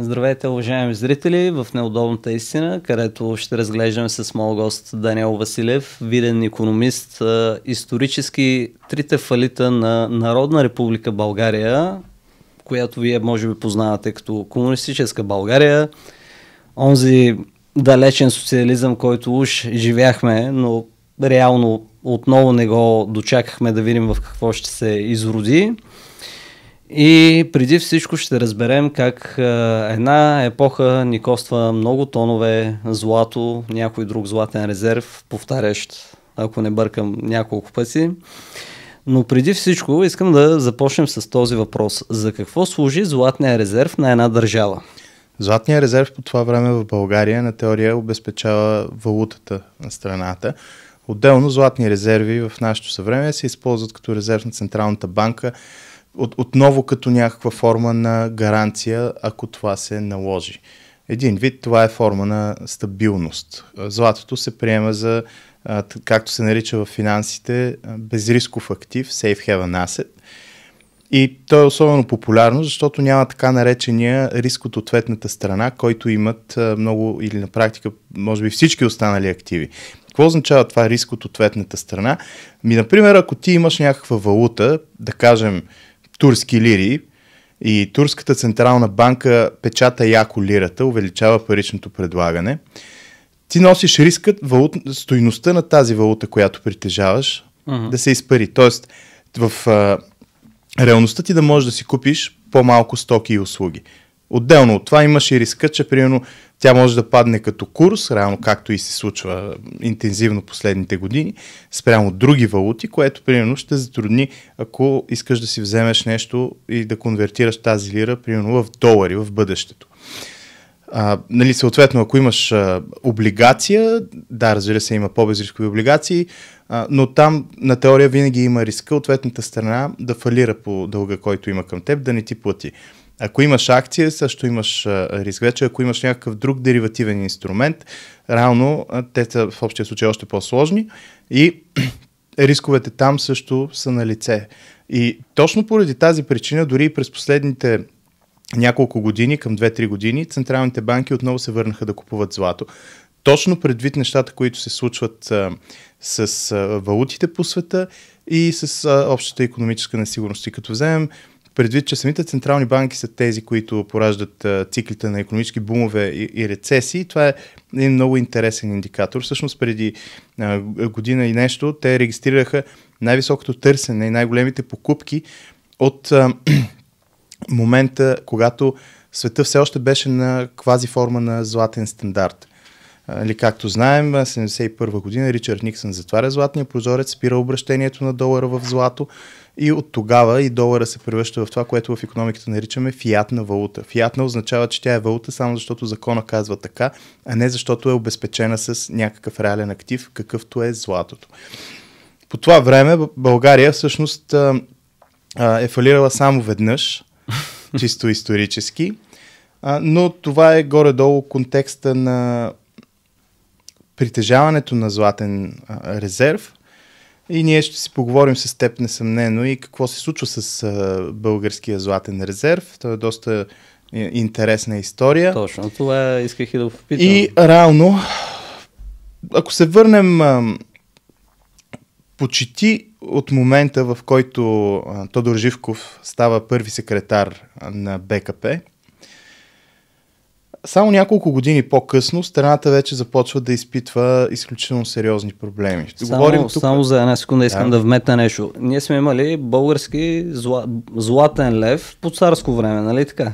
Здравейте, уважаеми зрители, в Неудобната истина, където ще разглеждаме с моят гост Даниел Василев, виден економист, исторически трите фалита на Народна република България, която вие може би познавате като комунистическа България, онзи далечен социализъм, който уж живяхме, но реално отново не го дочакахме да видим в какво ще се изроди. И преди всичко ще разберем как една епоха ни коства много тонове злато, някой друг златен резерв, повтарящ, ако не бъркам няколко пъти. Но преди всичко искам да започнем с този въпрос. За какво служи златния резерв на една държава? Златният резерв по това време в България на теория обезпечава валутата на страната. Отделно златни резерви в нашето съвреме се използват като резерв на Централната банка от, отново като някаква форма на гаранция, ако това се наложи. Един вид това е форма на стабилност. Златото се приема за, както се нарича в финансите, безрисков актив, safe haven asset. И то е особено популярно, защото няма така наречения риск от ответната страна, който имат много или на практика, може би всички останали активи. Какво означава това риск от ответната страна? Ми, например, ако ти имаш някаква валута, да кажем турски лири и Турската централна банка печата яко лирата, увеличава паричното предлагане. Ти носиш рискът, валут, стойността на тази валута, която притежаваш, uh-huh. да се изпари. Тоест, в а, реалността ти да можеш да си купиш по-малко стоки и услуги. Отделно от това имаше и риска, че примерно тя може да падне като курс, реално както и се случва интензивно последните години, спрямо други валути, което примерно ще затрудни, ако искаш да си вземеш нещо и да конвертираш тази лира примерно в долари в бъдещето. А, нали, съответно, ако имаш а, облигация, да, разбира се, има по-безрискови облигации, а, но там на теория винаги има риска ответната страна да фалира по дълга, който има към теб, да не ти плати. Ако имаш акция, също имаш риск. Вече ако имаш някакъв друг деривативен инструмент, реално те са в общия случай още по-сложни и рисковете там също са на лице. И точно поради тази причина, дори и през последните няколко години, към 2-3 години, централните банки отново се върнаха да купуват злато. Точно предвид нещата, които се случват а, с а, валутите по света и с а, общата економическа несигурност. И като вземем предвид, че самите централни банки са тези, които пораждат циклите на економически бумове и, и рецесии, това е един много интересен индикатор. Всъщност преди а, година и нещо те регистрираха най-високото търсене и най-големите покупки от а, момента, когато света все още беше на квази форма на златен стандарт. Или както знаем, 1971 година Ричард Никсън затваря златния прозорец, спира обращението на долара в злато, и от тогава и долара се превръща в това, което в економиката наричаме фиатна валута. Фиатна означава, че тя е валута само защото закона казва така, а не защото е обезпечена с някакъв реален актив, какъвто е златото. По това време България всъщност е фалирала само веднъж, чисто исторически, но това е горе-долу контекста на притежаването на златен резерв – и ние ще си поговорим с теб несъмнено и какво се случва с а, българския златен резерв. Той е доста е, интересна история. Точно това исках и да попитам. И реално, ако се върнем а, почти от момента, в който а, Тодор Живков става първи секретар на БКП, само няколко години по-късно страната вече започва да изпитва изключително сериозни проблеми. Ще само, говорим тук... само за една секунда искам да. да вметна нещо. Ние сме имали български зла... златен лев по царско време, нали така?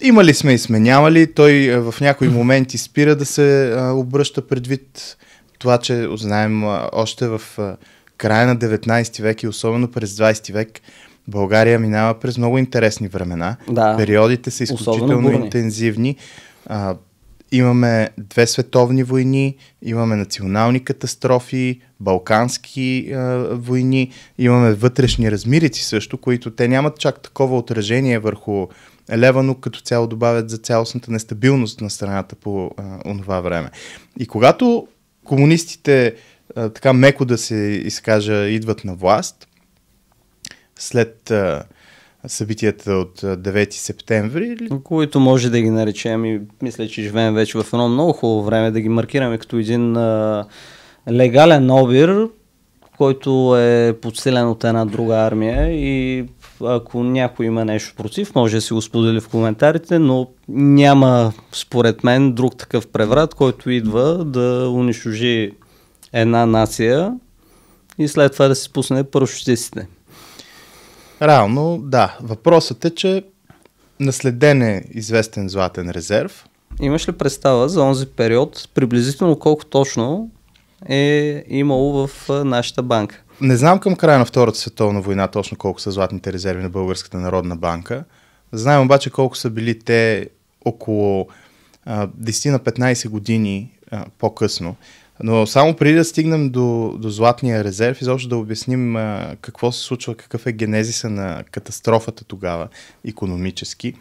Имали сме и сме нямали. Той е, в някои моменти спира да се а, обръща предвид това, че знаем а, още в а, края на 19 век и особено през 20 век България минава през много интересни времена. Да, Периодите са изключително интензивни. А, имаме две световни войни, имаме национални катастрофи, балкански а, войни, имаме вътрешни размирици също, които те нямат чак такова отражение върху лева, но като цяло добавят за цялостната нестабилност на страната по а, онова време. И когато комунистите, а, така меко да се изкажа, идват на власт, след а, събитията от 9 септември. Които може да ги наречем и мисля, че живеем вече в едно много хубаво време да ги маркираме като един а, легален обир, който е подсилен от една друга армия и ако някой има нещо против, може да си го сподели в коментарите, но няма според мен друг такъв преврат, който идва да унищожи една нация и след това да се спусне парашутистите. Реално, да. Въпросът е, че наследен е известен златен резерв. Имаш ли представа за онзи период, приблизително колко точно е имало в нашата банка? Не знам към края на Втората световна война точно колко са златните резерви на Българската народна банка. Знаем обаче колко са били те около 10 15 години по-късно. Но само преди да стигнем до, до златния резерв, изобщо да обясним а, какво се случва, какъв е генезиса на катастрофата тогава, економически.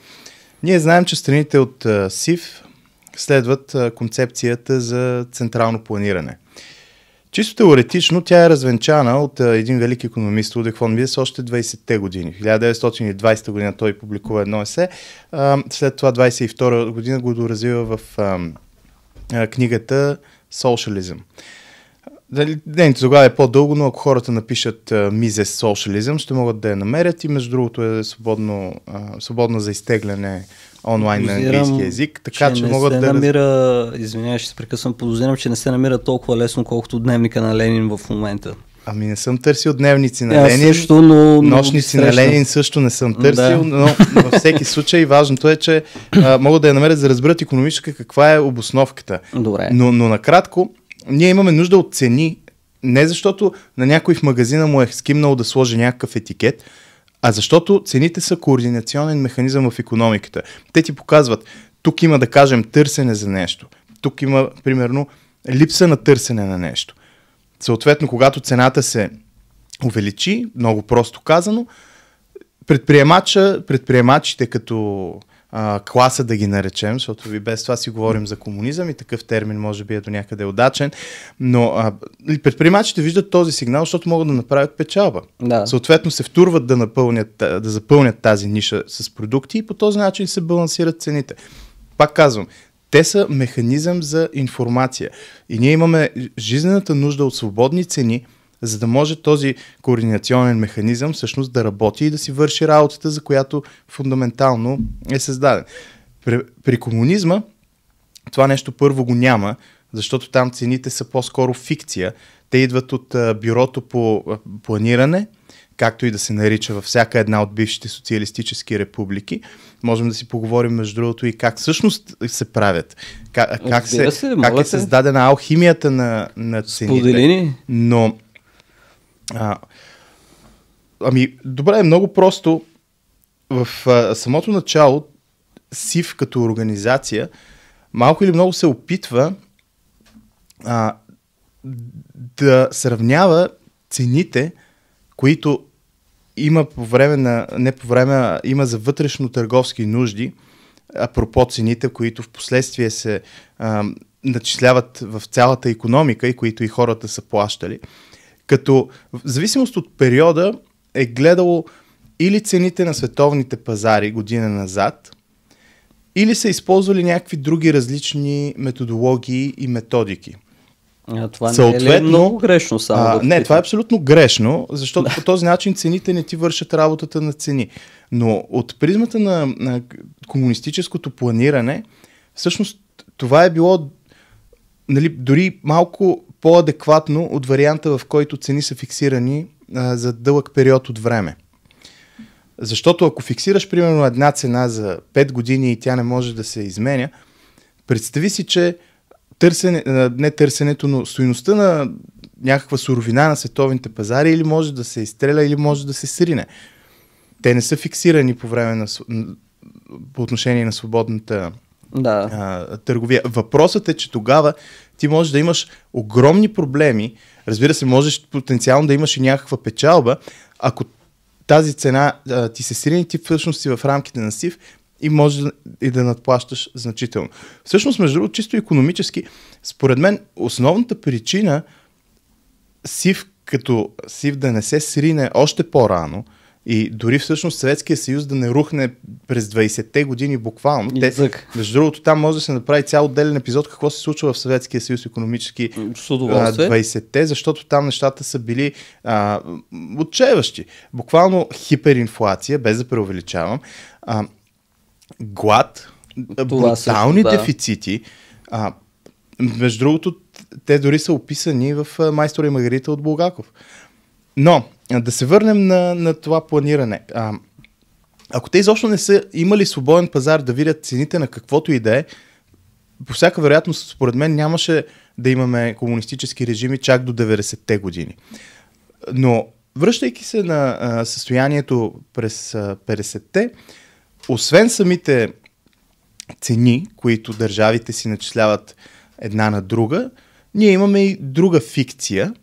Ние знаем, че страните от а, СИВ следват а, концепцията за централно планиране. Чисто теоретично тя е развенчана от а, един велик економист, Удекфон Мидес, още 20-те години. 1920 година той публикува едно есе, а, след това 22 година го доразвива в а, а, книгата Socialism. Денето тогава е по-дълго, но ако хората напишат Мизес Socialism, ще могат да я намерят и между другото е свободно, а, свободно за изтегляне онлайн на английски език. така че, че могат се да... намира, извинявай, ще се прекъсвам, подозирам, че не се намира толкова лесно, колкото дневника на Ленин в момента. Ами не съм търсил дневници на Ленин. Аз също, но, нощници на Ленин също не съм търсил, да. но във всеки случай важното е, че а, могат да я намерят за да разберат економическа каква е обосновката. Добре. Но, но накратко, ние имаме нужда от цени, не защото на някой в магазина му е скимнал да сложи някакъв етикет, а защото цените са координационен механизъм в економиката. Те ти показват, тук има да кажем търсене за нещо, тук има примерно липса на търсене на нещо – Съответно, когато цената се увеличи, много просто казано, предприемача, предприемачите като а, класа да ги наречем, защото ви без това си говорим за комунизъм и такъв термин може би е до някъде удачен, но а, предприемачите виждат този сигнал, защото могат да направят печалба. Да. Съответно се втурват да, напълнят, да запълнят тази ниша с продукти и по този начин се балансират цените. Пак казвам, те са механизъм за информация. И ние имаме жизнената нужда от свободни цени, за да може този координационен механизъм всъщност да работи и да си върши работата, за която фундаментално е създаден. При, при комунизма това нещо първо го няма, защото там цените са по-скоро фикция. Те идват от бюрото по планиране, както и да се нарича във всяка една от бившите социалистически републики. Можем да си поговорим, между другото, и как всъщност се правят. Как, как, се, се, как е създадена алхимията на, на цените. Споделини. Но... А, ами, добре, е много просто. В а, самото начало СИВ като организация малко или много се опитва а, да сравнява цените, които има по време на, не по време, а има за вътрешно търговски нужди, апропо цените, които в последствие се а, начисляват в цялата економика и които и хората са плащали. Като в зависимост от периода е гледало или цените на световните пазари година назад, или са използвали някакви други различни методологии и методики – а, това Съответно, не е много грешно само? А, да не, това е абсолютно грешно, защото по този начин цените не ти вършат работата на цени. Но от призмата на, на комунистическото планиране, всъщност това е било нали, дори малко по-адекватно от варианта, в който цени са фиксирани а, за дълъг период от време. Защото ако фиксираш, примерно, една цена за 5 години и тя не може да се изменя, представи си, че търсене, не търсенето, но стоиността на някаква суровина на световните пазари или може да се изстреля, или може да се срине. Те не са фиксирани по време на, по отношение на свободната да. а, търговия. Въпросът е, че тогава ти можеш да имаш огромни проблеми, разбира се, можеш потенциално да имаш и някаква печалба, ако тази цена а, ти се срине, ти всъщност си в рамките на сив, и може да, и да надплащаш значително. Всъщност, между другото, чисто економически, според мен основната причина сив като сив да не се срине още по-рано, и дори всъщност Съветския съюз да не рухне през 20-те години буквално. Те, между другото, там може да се направи цял отделен епизод какво се случва в Съветския съюз економически а, 20-те, защото там нещата са били а, отчаяващи. Буквално хиперинфлация, без да преувеличавам. А, глад, Това брутални също, да. дефицити. А, между другото, те дори са описани в Майстора и Магарита от Булгаков. Но, да се върнем на, на това планиране. А, ако те изобщо не са имали свободен пазар да видят цените на каквото и да е, по всяка вероятност, според мен, нямаше да имаме комунистически режими чак до 90-те години. Но, връщайки се на а, състоянието през а, 50-те, освен самите цени, които държавите си начисляват една на друга, ние имаме и друга фикция.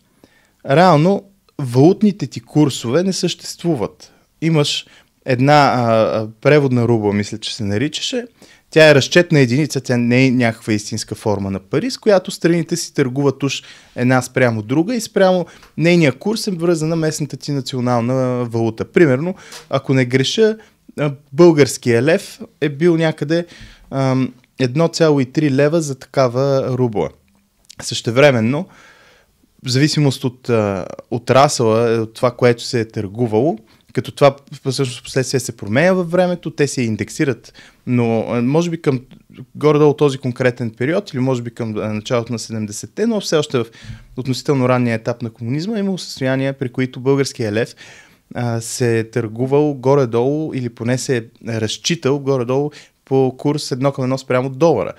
Реално, валутните ти курсове не съществуват. Имаш една а, преводна руба, мисля, че се наричаше. Тя е разчетна единица, тя не е някаква истинска форма на пари, с която страните си търгуват уж една спрямо друга и спрямо нейния курс е връзана местната ти национална валута. Примерно, ако не греша, българския лев е бил някъде 1,3 лева за такава рубла. Същевременно, в зависимост от отрасъла, е, от това, което се е търгувало, като това всъщност последствие се променя във времето, те се индексират, но може би към горе-долу този конкретен период или може би към началото на 70-те, но все още в относително ранния етап на комунизма е имало състояния, при които българския лев а, се е търгувал горе-долу или поне се е разчитал горе-долу по курс едно към едно спрямо долара.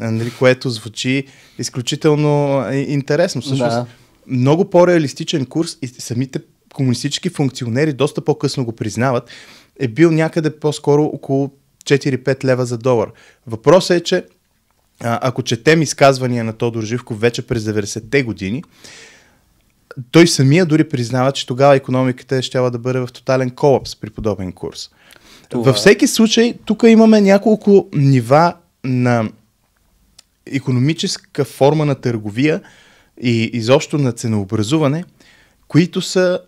Нали, което звучи изключително интересно. Също да. много по-реалистичен курс и самите комунистически функционери доста по-късно го признават, е бил някъде по-скоро около 4-5 лева за долар. Въпросът е, че ако четем изказвания на Тодор Живков вече през 90-те години, той самия дори признава, че тогава економиката ще да бъде в тотален колапс при подобен курс. Това... Във е. всеки случай, тук имаме няколко нива на економическа форма на търговия и изобщо на ценообразуване, които са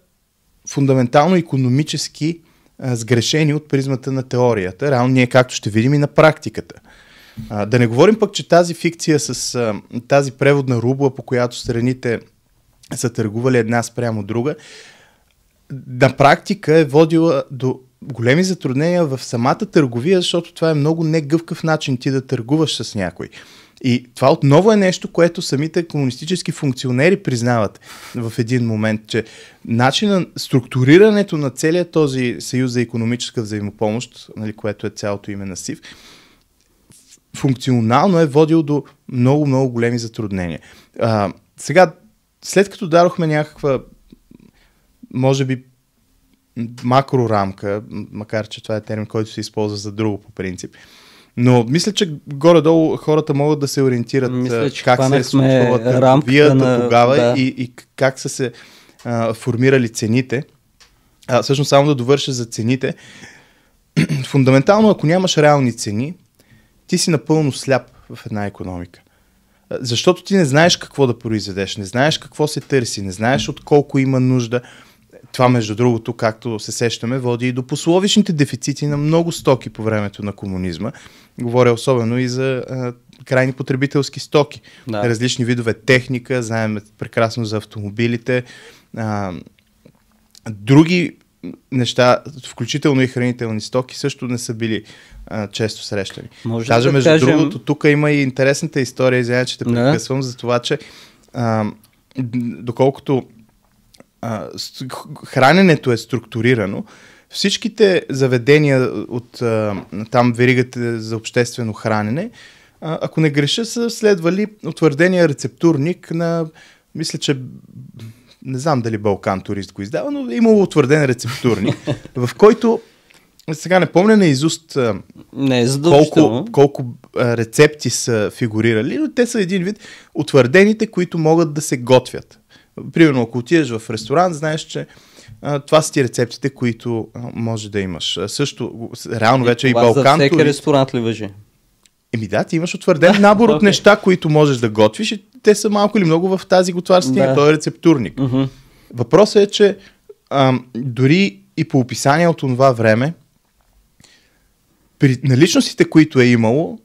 фундаментално економически сгрешени от призмата на теорията. Реално ние, както ще видим и на практиката. А, да не говорим пък, че тази фикция с а, тази преводна рубла, по която страните са търгували една спрямо друга, на практика е водила до големи затруднения в самата търговия, защото това е много негъвкав начин ти да търгуваш с някой. И това отново е нещо, което самите комунистически функционери признават в един момент, че начина, структурирането на целият този съюз за економическа взаимопомощ, нали, което е цялото име на СИВ, функционално е водил до много, много големи затруднения. А, сега след като дадохме някаква, може би, макрорамка, макар че това е термин, който се използва за друго по принцип, но мисля, че горе-долу хората могат да се ориентират мисля, че как се е случвала на... тогава да. и, и как са се а, формирали цените. А, всъщност само да довърша за цените. Фундаментално, ако нямаш реални цени, ти си напълно сляп в една економика. Защото ти не знаеш какво да произведеш, не знаеш какво се търси, не знаеш от колко има нужда. Това, между другото, както се сещаме, води и до пословичните дефицити на много стоки по времето на комунизма. Говоря особено и за а, крайни потребителски стоки. Да. Различни видове техника, знаем прекрасно за автомобилите, а, други неща, включително и хранителни стоки, също не са били а, често срещани. Може Даже, да между кажем... другото, тук има и интересната история, извиня, че те прекъсвам, да. за това, че а, доколкото а, храненето е структурирано, всичките заведения от а, там веригата за обществено хранене, а, ако не греша, са следвали утвърдения рецептурник на, мисля, че не знам дали Балкан турист го издава, но е имало утвърден рецептурник, в който е, сега не помня на изуст не, е колко, колко рецепти са фигурирали, но те са един вид утвърдените, които могат да се готвят. Примерно, ако отидеш в ресторант, знаеш, че а, това са ти рецептите, които а, може да имаш. А, също, реално вече и, и Балкан. За всеки турист... ресторант ли въжи? Еми да, ти имаш утвърден набор okay. от неща, които можеш да готвиш и те са малко или много в тази готварщина. Да. Той е рецептурник. Uh-huh. Въпросът е, че а, дори и по описание от това време, при наличностите, които е имало,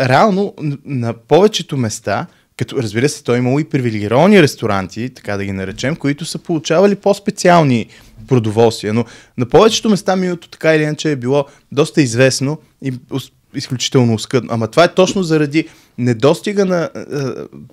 реално на повечето места, като разбира се, той е имало и привилегировани ресторанти, така да ги наречем, които са получавали по-специални продоволствия, но на повечето места миното така или иначе е било доста известно и изключително скъдно. Ама това е точно заради недостига на е, е,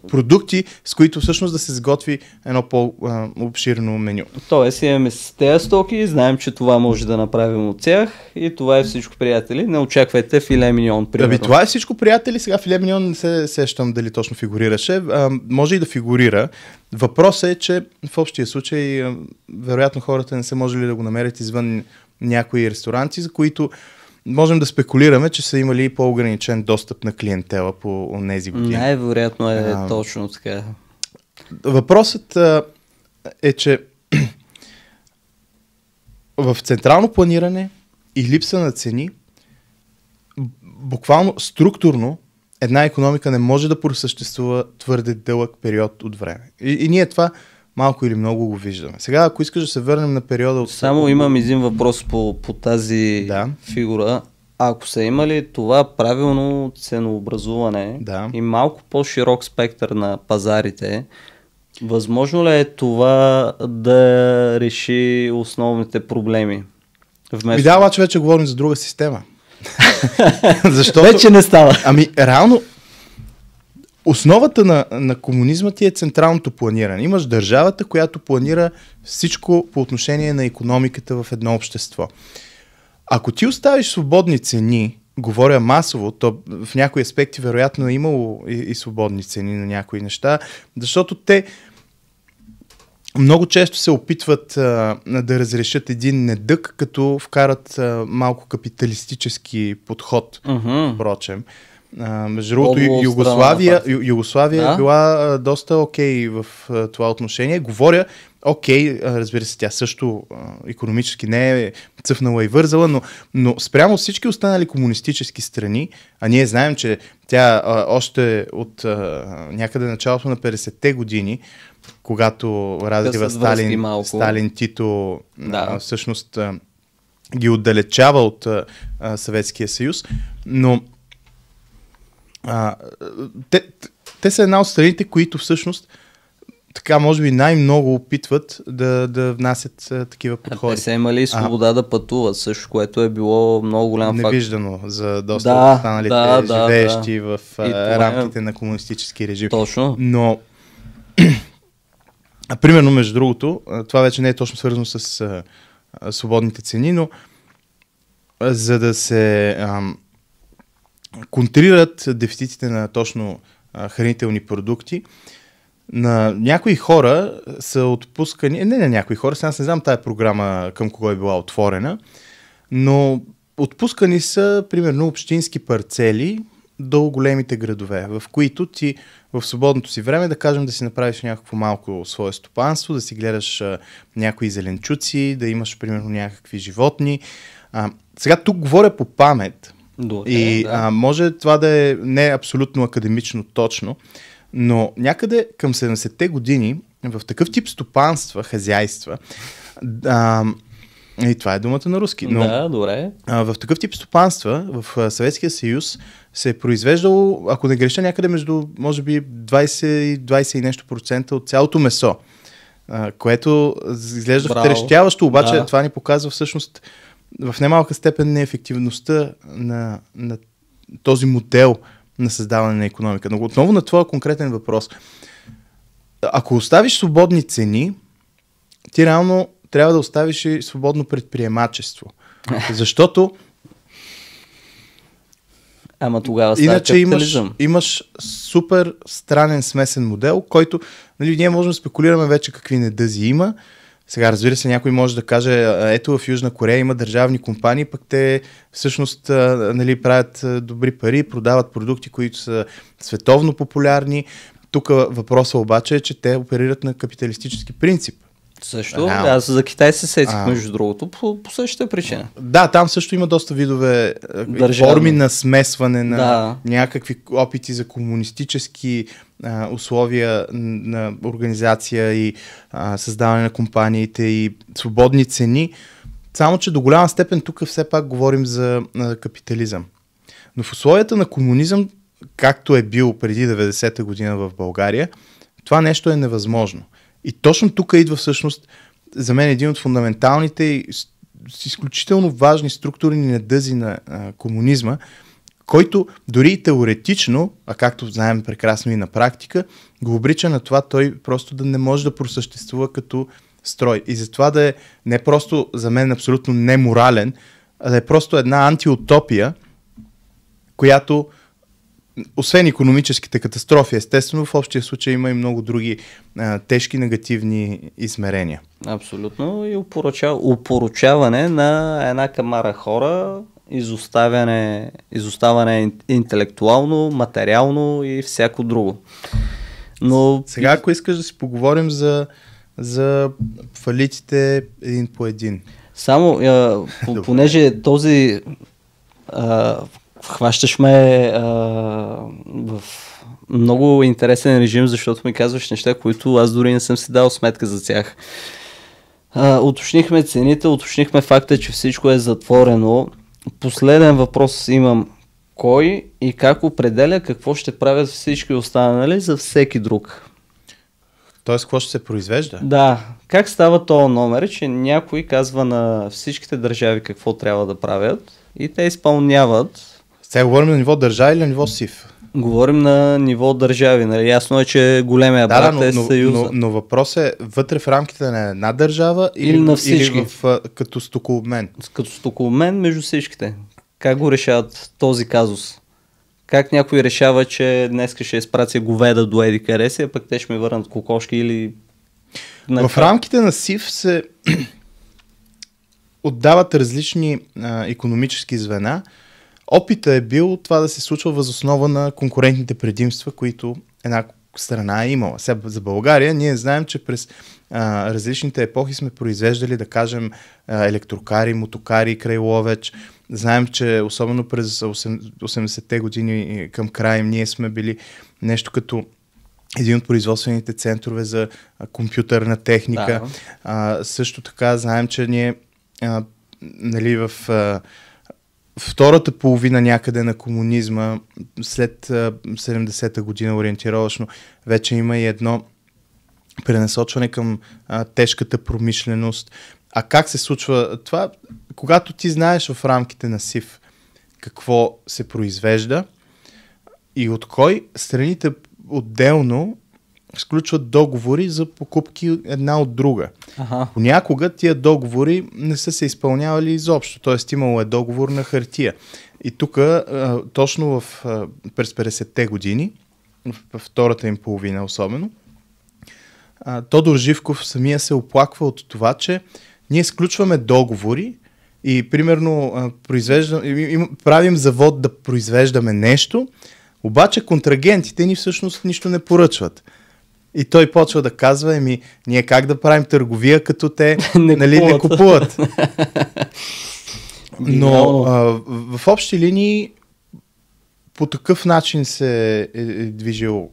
продукти, с които всъщност да се сготви едно по-обширно меню. Тоест имаме с тези стоки, знаем, че това може да направим от тях и това е всичко, приятели. Не очаквайте филе миньон, ами, примерно. Аби, това е всичко, приятели. Сега филе миньон не се сещам дали точно фигурираше. А, може и да фигурира. Въпросът е, че в общия случай, вероятно хората не са можели да го намерят извън някои ресторанти, за които можем да спекулираме, че са имали по-ограничен достъп на клиентела по тези години. Най-вероятно е а, точно така. Въпросът а, е, че в централно планиране и липса на цени, буквално структурно, една економика не може да просъществува твърде дълъг период от време. И, и ние това малко или много го виждаме. Сега, ако искаш да се върнем на периода от... Само имам един въпрос по, по тази да. фигура. Ако са имали това правилно ценообразуване да. и малко по-широк спектър на пазарите, възможно ли е това да реши основните проблеми? Вместо... Да, обаче вече говорим за друга система. Защото... Вече не става. Ами, реално, основата на, на комунизма ти е централното планиране. Имаш държавата, която планира всичко по отношение на економиката в едно общество. Ако ти оставиш свободни цени, говоря масово, то в някои аспекти вероятно е имало и, и свободни цени на някои неща, защото те много често се опитват а, да разрешат един недък, като вкарат а, малко капиталистически подход, uh-huh. впрочем. А, между другото, Югославия, Ю, Югославия да? е била а, доста окей okay в а, това отношение. Говоря, окей, okay, разбира се, тя също а, економически не е цъфнала и вързала, но, но спрямо всички останали комунистически страни, а ние знаем, че тя а, още от а, някъде началото на 50-те години, когато да Сталин, Сталин Тито да. а, всъщност а, ги отдалечава от а, Съветския съюз, но а, те, те са една от страните, които всъщност така, може би най-много опитват да, да внасят а, такива е, подходи. те са имали свобода а, да пътуват също, което е било много голям факт. Невиждано за доста да, останалите да, да, живеещи да. в а, е рамките е... на комунистически режим. Точно. Но, примерно, между другото, това вече не е точно свързано с а, свободните цени, но за да се... А, контрират дефицитите на точно хранителни продукти. На някои хора са отпускани, не на някои хора, сега не знам тая програма към кого е била отворена, но отпускани са примерно общински парцели до големите градове, в които ти в свободното си време, да кажем, да си направиш някакво малко свое стопанство, да си гледаш а, някои зеленчуци, да имаш примерно някакви животни. А, сега тук говоря по памет, до, и да. а, може това да е не абсолютно академично точно, но някъде към 70-те години в такъв тип стопанства, хазяйства, а, и това е думата на руски. Но, да, добре. А, в такъв тип стопанства в Съветския съюз се е произвеждало, ако не греша, някъде между, може би, 20 и 20 и нещо процента от цялото месо, а, което изглежда втрещяващо, обаче да. това ни показва всъщност в немалка степен неефективността на, на този модел на създаване на економика. Но отново на твоя конкретен въпрос. Ако оставиш свободни цени, ти реално трябва да оставиш и свободно предприемачество. Защото Ама тогава става Иначе имаш, имаш супер странен смесен модел, който нали, ние можем да спекулираме вече какви недъзи има, сега, разбира се, някой може да каже, ето в Южна Корея има държавни компании, пък те всъщност нали, правят добри пари, продават продукти, които са световно популярни. Тук въпросът обаче е, че те оперират на капиталистически принцип. Също. Реално. Аз за Китай се сетих, а... между другото, по, по същата причина. Да, там също има доста видове е, Държавни. форми на смесване на да. някакви опити за комунистически а, условия на организация и а, създаване на компаниите и свободни цени. Само, че до голяма степен тук все пак говорим за а, капитализъм. Но в условията на комунизъм, както е бил преди 90-та година в България, това нещо е невъзможно. И точно тук идва всъщност за мен един от фундаменталните и изключително важни структурни недъзи на а, комунизма, който дори и теоретично, а както знаем прекрасно и на практика, го обрича на това той просто да не може да просъществува като строй. И затова да е не просто за мен абсолютно неморален, а да е просто една антиутопия, която освен економическите катастрофи, естествено, в общия случай има и много други а, тежки негативни измерения. Абсолютно. И упоруча... упоручаване на една камара хора, изоставяне, изоставане интелектуално, материално и всяко друго. Но... Сега, ако искаш да си поговорим за, за фалитите един по един. Само, а, понеже този а, хващаш ме а, в много интересен режим, защото ми казваш неща, които аз дори не съм си дал сметка за тях. А, уточнихме цените, уточнихме факта, че всичко е затворено. Последен въпрос имам. Кой и как определя какво ще правят всички останали нали, за всеки друг? Тоест, какво ще се произвежда? Да. Как става този номер, че някой казва на всичките държави какво трябва да правят и те изпълняват сега говорим на ниво държави или на ниво СИФ? Говорим на ниво държави. Нали? Ясно е, че големия брат да, но, е но, съюза. Но, но въпрос е вътре в рамките на една държава или, или на всички. Или в, като стокообмен? Като стокообмен между всичките. Как го решават този казус? Как някой решава, че днес ще изпратя говеда до Еди Кареси, а пък те ще ми върнат кокошки или... в рамките на СИФ се отдават различни а, економически звена, Опита е бил това да се случва възоснова на конкурентните предимства, които една страна е имала. Сега за България ние знаем, че през а, различните епохи сме произвеждали, да кажем, а, електрокари, мотокари крайловеч. Знаем, че особено през 80-те години е, към края ние сме били нещо като един от производствените центрове за компютърна техника. Да. А, също така знаем, че ние а, нали, в а, втората половина някъде на комунизма, след 70-та година ориентировъчно, вече има и едно пренасочване към а, тежката промишленост. А как се случва това? Когато ти знаеш в рамките на СИВ какво се произвежда и от кой, страните отделно сключват договори за покупки една от друга. Ага. Понякога тия договори не са се изпълнявали изобщо, т.е. имало е договор на хартия. И тук, точно в, през 50-те години, във втората им половина особено, Тодор Живков самия се оплаква от това, че ние сключваме договори и примерно правим завод да произвеждаме нещо, обаче контрагентите ни всъщност нищо не поръчват. И той почва да казва, еми, ние как да правим търговия, като те не, нали, купуват. не купуват. Но а, в общи линии по такъв начин се е, е движил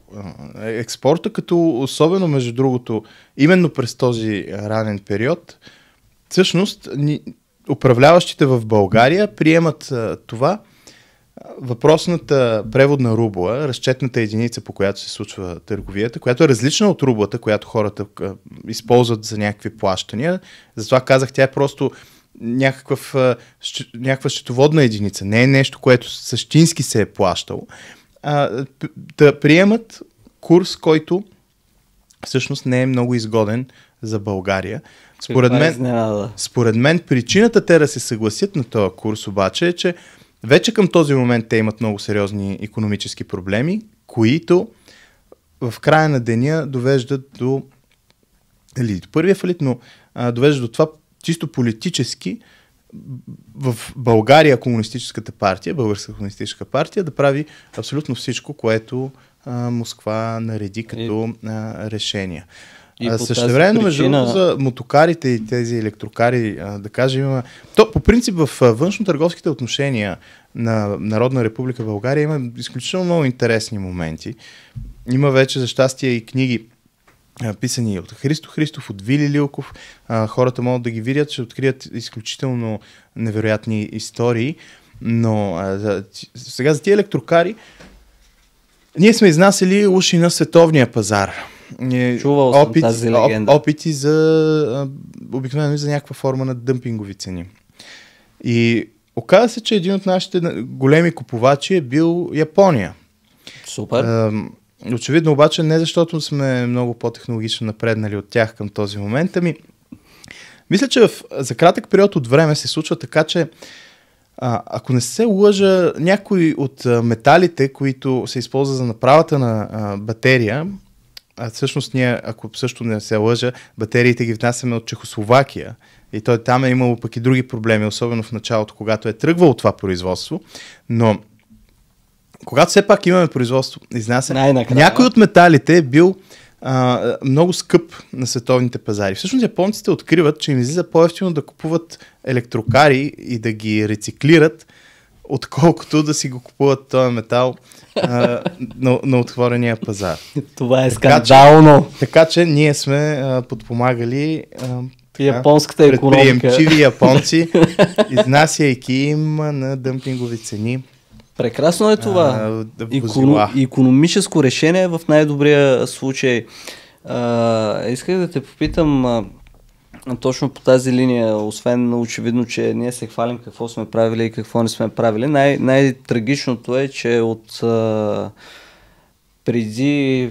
е, експорта, като особено между другото, именно през този ранен период, всъщност ни, управляващите в България приемат а, това, въпросната преводна рубла, разчетната единица, по която се случва търговията, която е различна от рублата, която хората използват за някакви плащания. Затова казах, тя е просто някакъв, някаква счетоводна единица, не е нещо, което същински се е плащало. да приемат курс, който всъщност не е много изгоден за България. Според е мен, според мен причината те да се съгласят на този курс обаче е, че вече към този момент те имат много сериозни економически проблеми, които в края на деня довеждат до, или до първия фалит, но а, довеждат до това чисто политически в България комунистическата партия, българска комунистическа партия, да прави абсолютно всичко, което а, Москва нареди като а, решение. И а също време, причина... между другото, за мотокарите и тези електрокари, а, да кажем, има... То, по принцип, в външно-търговските отношения на Народна република България има изключително много интересни моменти. Има вече, за щастие, и книги, писани от Христо Христов, от Вили Лилков. А, хората могат да ги видят, ще открият изключително невероятни истории. Но а, сега за тия електрокари, ние сме изнасяли уши на световния пазар е, Чувал съм опит, тази легенда. Оп, опити за обикновено за някаква форма на дъмпингови цени. И оказа се, че един от нашите големи купувачи е бил Япония. Супер. А, очевидно обаче не защото сме много по-технологично напреднали от тях към този момент, ами мисля, че в, за кратък период от време се случва така, че а, ако не се лъжа, някои от металите, които се използва за направата на а, батерия, а всъщност ние, ако също не се лъжа, батериите ги внасяме от Чехословакия. И той там е имало пък и други проблеми, особено в началото, когато е тръгвало това производство. Но когато все пак имаме производство, изнасяне, някой от металите е бил а, много скъп на световните пазари. Всъщност японците откриват, че им излиза по-ефтино да купуват електрокари и да ги рециклират, отколкото да си го купуват този метал а, на, на отворения пазар. Това е скандално. Така че, така, че ние сме а, подпомагали а, така, японската економика. Предприемчиви японци, изнасяйки им на дъмпингови цени. Прекрасно е това. А, Икон, економическо решение в най-добрия случай. А, исках да те попитам, точно по тази линия, освен очевидно, че ние се хвалим какво сме правили и какво не сме правили, най- най-трагичното е, че от а, преди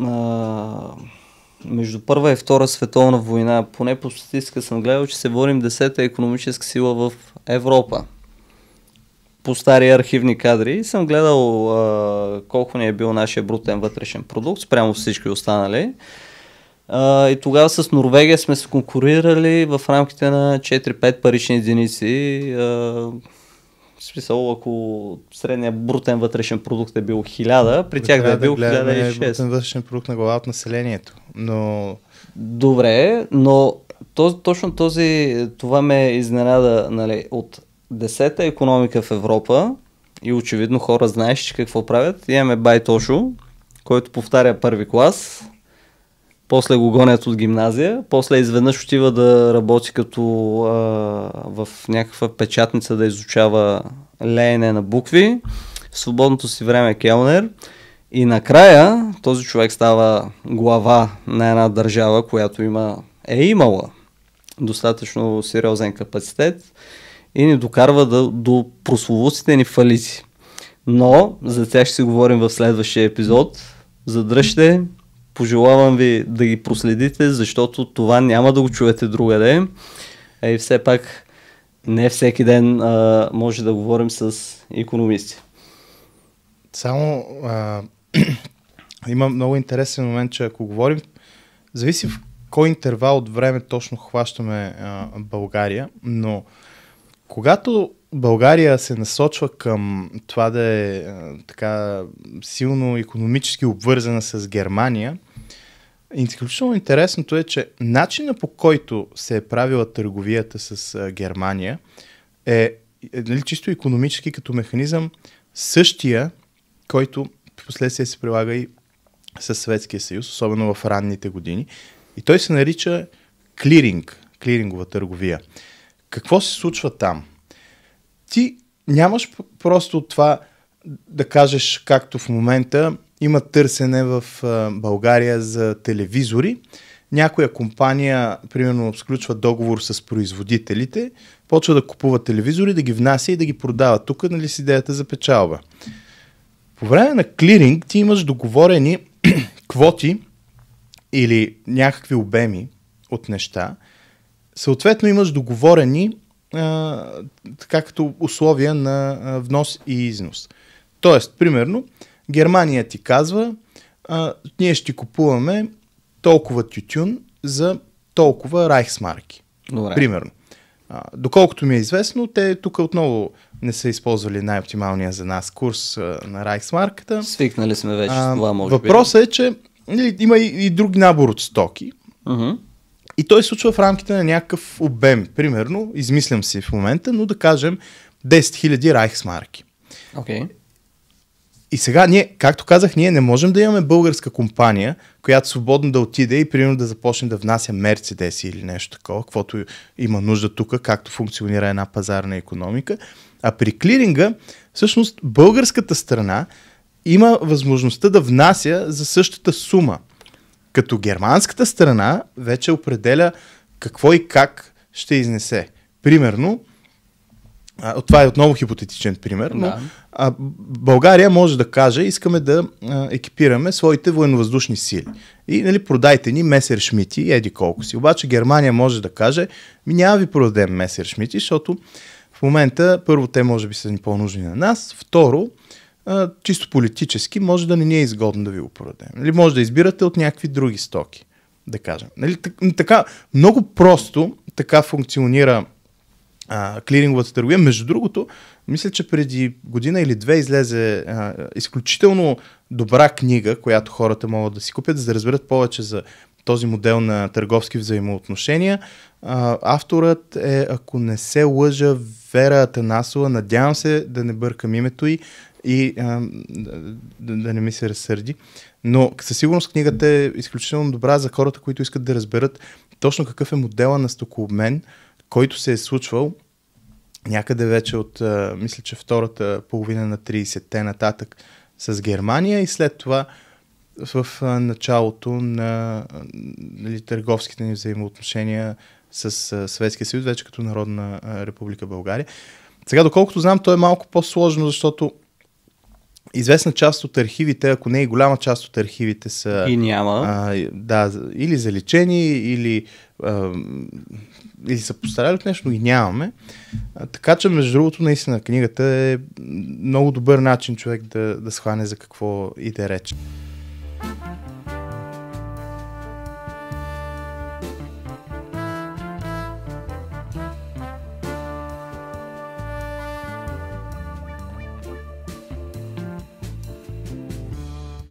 а, между първа и втора световна война, поне по статистика съм гледал, че се водим десета економическа сила в Европа. По стари архивни кадри и съм гледал а, колко ни е бил нашия брутен вътрешен продукт спрямо всички останали. А, и тогава с Норвегия сме се конкурирали в рамките на 4-5 парични единици. А, смисъл, ако средния брутен вътрешен продукт е бил 1000, при тях да е бил да 1006. Брутен вътрешен продукт на глава от населението, но... Добре, но този, точно този, това ме изненада, нали, от десета економика в Европа и очевидно хора знаеш какво правят. Имаме Байтошо, който повтаря първи клас, после го гонят от гимназия, после изведнъж отива да работи като а, в някаква печатница да изучава леене на букви, в свободното си време е келнер и накрая този човек става глава на една държава, която има, е имала достатъчно сериозен капацитет и ни докарва да, до прословуците ни фалици, Но за тях ще си говорим в следващия епизод. Задръжте, Пожелавам ви да ги проследите, защото това няма да го чуете другаде. ден, и все пак не всеки ден а, може да говорим с економисти. Само а, има много интересен момент, че ако говорим, зависи в кой интервал от време точно хващаме а, България, но когато България се насочва към това да е а, така силно економически обвързана с Германия, Изключително интересното е, че начина по който се е правила търговията с Германия е, е нали, чисто економически като механизъм същия, който в последствие се прилага и със Светския съюз, особено в ранните години. И той се нарича клиринг, клирингова търговия. Какво се случва там? Ти нямаш просто това да кажеш, както в момента, има търсене в България за телевизори. Някоя компания, примерно, сключва договор с производителите, почва да купува телевизори, да ги внася и да ги продава тук, нали, с идеята за печалба. По време на клиринг ти имаш договорени квоти или някакви обеми от неща. Съответно имаш договорени а, така като условия на внос и износ. Тоест, примерно, Германия ти казва, а, ние ще купуваме толкова тютюн за толкова райхсмарки. Добре. Примерно. А, доколкото ми е известно, те тук отново не са използвали най-оптималния за нас курс а, на Райхсмарката. Свикнали сме вече а, с това, може Въпросът би. е, че нали, има и, и друг набор от стоки. Uh-huh. И той се случва в рамките на някакъв обем. Примерно, измислям си в момента, но да кажем 10 000 Райхсмарки. Okay. И сега ние, както казах, ние не можем да имаме българска компания, която свободно да отиде и примерно да започне да внася мерцедеси или нещо такова, каквото има нужда тук, както функционира една пазарна економика. А при клиринга, всъщност, българската страна има възможността да внася за същата сума. Като германската страна вече определя какво и как ще изнесе. Примерно, а, това е отново хипотетичен пример, но да. а, България може да каже, искаме да а, екипираме своите военновъздушни сили. И нали, продайте ни месер шмити еди колко си. Обаче Германия може да каже, ми няма ви продадем месер шмити, защото в момента първо те може би са ни по-нужни на нас, второ а, чисто политически може да не ни е изгодно да ви го продадем. Нали, може да избирате от някакви други стоки, да кажем. Нали, така, много просто така функционира клиринговата търговия. Между другото, мисля, че преди година или две излезе а, изключително добра книга, която хората могат да си купят, за да разберат повече за този модел на търговски взаимоотношения. А, авторът е, ако не се лъжа, Вера Атанасова. Надявам се да не бъркам името й и а, да, да не ми се разсърди. Но със сигурност книгата е изключително добра за хората, които искат да разберат точно какъв е модела на стокообмен, обмен който се е случвал някъде вече от, а, мисля, че втората половина на 30-те нататък с Германия и след това в а, началото на нали, търговските ни взаимоотношения с а, Светския съюз, вече като Народна а, република България. Сега, доколкото знам, то е малко по-сложно, защото известна част от архивите, ако не и голяма част от архивите са... И няма. А, да, или заличени, или или са постарали от нещо, но ги нямаме. А, така че, между другото, наистина книгата е много добър начин човек да, да схване за какво и да рече.